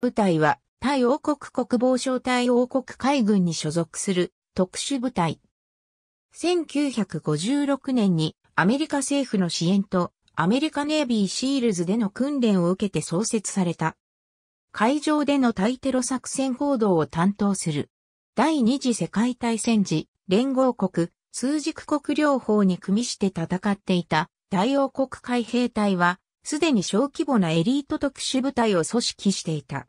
部隊は、タイ王国国防省タイ王国海軍に所属する特殊部隊。1956年にアメリカ政府の支援とアメリカネイビーシールズでの訓練を受けて創設された。海上での対テロ作戦行動を担当する。第二次世界大戦時、連合国、数軸国両方に組みして戦っていた大王国海兵隊は、すでに小規模なエリート特殊部隊を組織していた。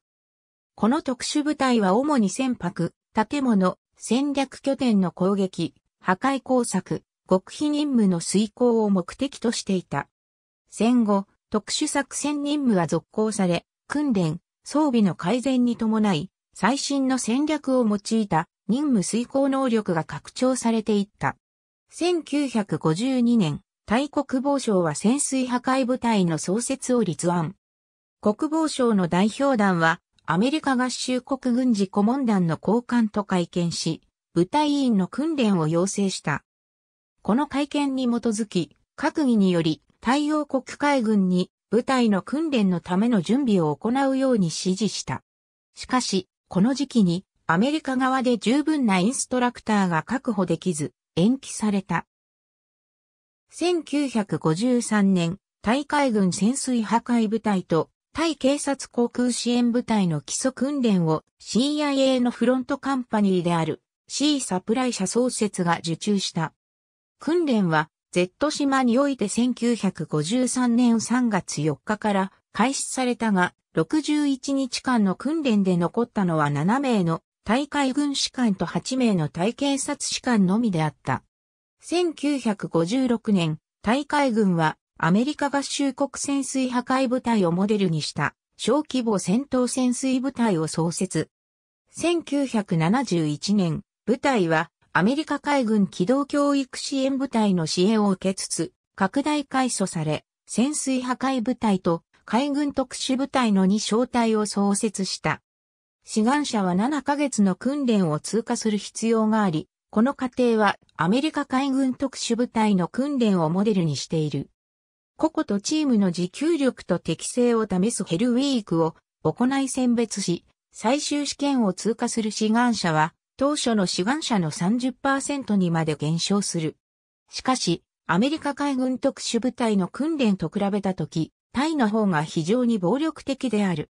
この特殊部隊は主に船舶、建物、戦略拠点の攻撃、破壊工作、極秘任務の遂行を目的としていた。戦後、特殊作戦任務は続行され、訓練、装備の改善に伴い、最新の戦略を用いた任務遂行能力が拡張されていった。1952年、タイ国防省は潜水破壊部隊の創設を立案。国防省の代表団は、アメリカ合衆国軍事顧問団の高官と会見し、部隊員の訓練を要請した。この会見に基づき、閣議により、太陽国海軍に部隊の訓練のための準備を行うように指示した。しかし、この時期にアメリカ側で十分なインストラクターが確保できず、延期された。1953年、大海軍潜水破壊部隊とタイ警察航空支援部隊の基礎訓練を CIA のフロントカンパニーである C サプライ社創設が受注した。訓練は Z 島において1953年3月4日から開始されたが、61日間の訓練で残ったのは7名の大海軍士官と8名の大警察士官のみであった。1956年、大海軍はアメリカ合衆国潜水破壊部隊をモデルにした小規模戦闘潜水部隊を創設。1971年、部隊はアメリカ海軍機動教育支援部隊の支援を受けつつ、拡大改組され、潜水破壊部隊と海軍特殊部隊の2小隊を創設した。志願者は7ヶ月の訓練を通過する必要があり、この過程はアメリカ海軍特殊部隊の訓練をモデルにしている。個々とチームの持久力と適性を試すヘルウィークを行い選別し、最終試験を通過する志願者は、当初の志願者の30%にまで減少する。しかし、アメリカ海軍特殊部隊の訓練と比べたとき、タイの方が非常に暴力的である。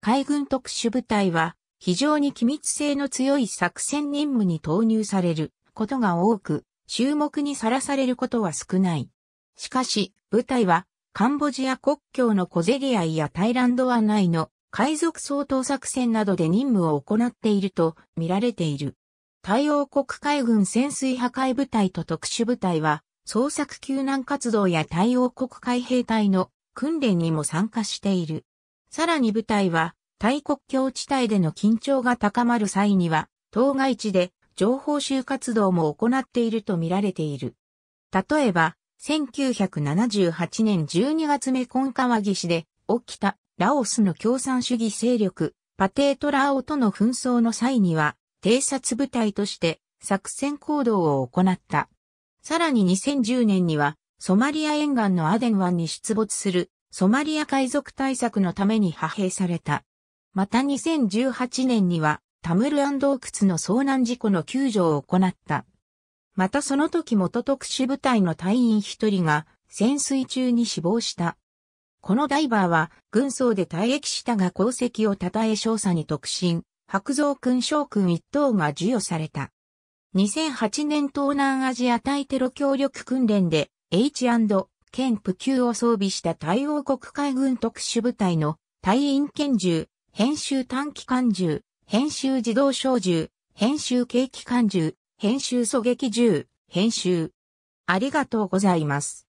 海軍特殊部隊は、非常に機密性の強い作戦任務に投入されることが多く、注目にさらされることは少ない。しかし、部隊は、カンボジア国境の小競り合いやタイランド湾内の海賊掃討作戦などで任務を行っていると見られている。対応国海軍潜水破壊部隊と特殊部隊は、捜索救難活動や対応国海兵隊の訓練にも参加している。さらに部隊は、対国境地帯での緊張が高まる際には、当該地で情報集活動も行っていると見られている。例えば、1978年12月目コンカワギ市で起きたラオスの共産主義勢力パテートラオとの紛争の際には偵察部隊として作戦行動を行った。さらに2010年にはソマリア沿岸のアデン湾に出没するソマリア海賊対策のために派兵された。また2018年にはタムルアン洞窟の遭難事故の救助を行った。またその時元特殊部隊の隊員一人が潜水中に死亡した。このダイバーは軍曹で退役したが功績を称え少佐に特進、白蔵君将君一等が授与された。2008年東南アジア対テロ協力訓練で H& k プ級を装備した対応国海軍特殊部隊の隊員拳銃、編集短期艦銃、編集自動小銃、編集軽機関銃、編集狙撃銃、編集。ありがとうございます。